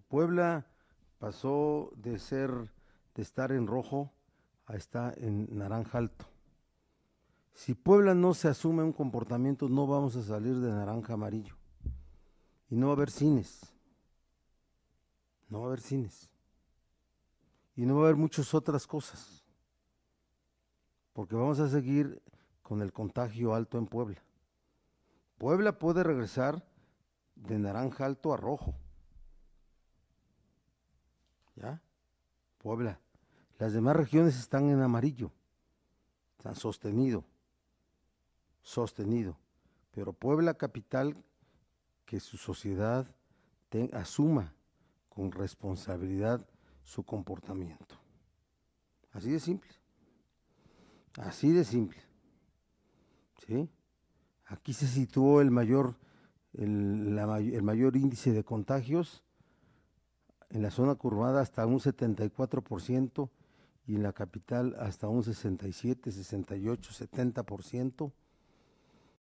Puebla pasó de ser, de estar en rojo a estar en naranja alto. Si Puebla no se asume un comportamiento, no vamos a salir de naranja amarillo. Y no va a haber cines. No va a haber cines. Y no va a haber muchas otras cosas. Porque vamos a seguir con el contagio alto en Puebla. Puebla puede regresar de naranja alto a rojo ¿ya? Puebla. Las demás regiones están en amarillo, están sostenido, sostenido. Pero Puebla capital, que su sociedad asuma con responsabilidad su comportamiento. Así de simple. Así de simple. ¿Sí? Aquí se situó el mayor, el mayor índice de contagios en la zona curvada hasta un 74% y en la capital hasta un 67, 68, 70%.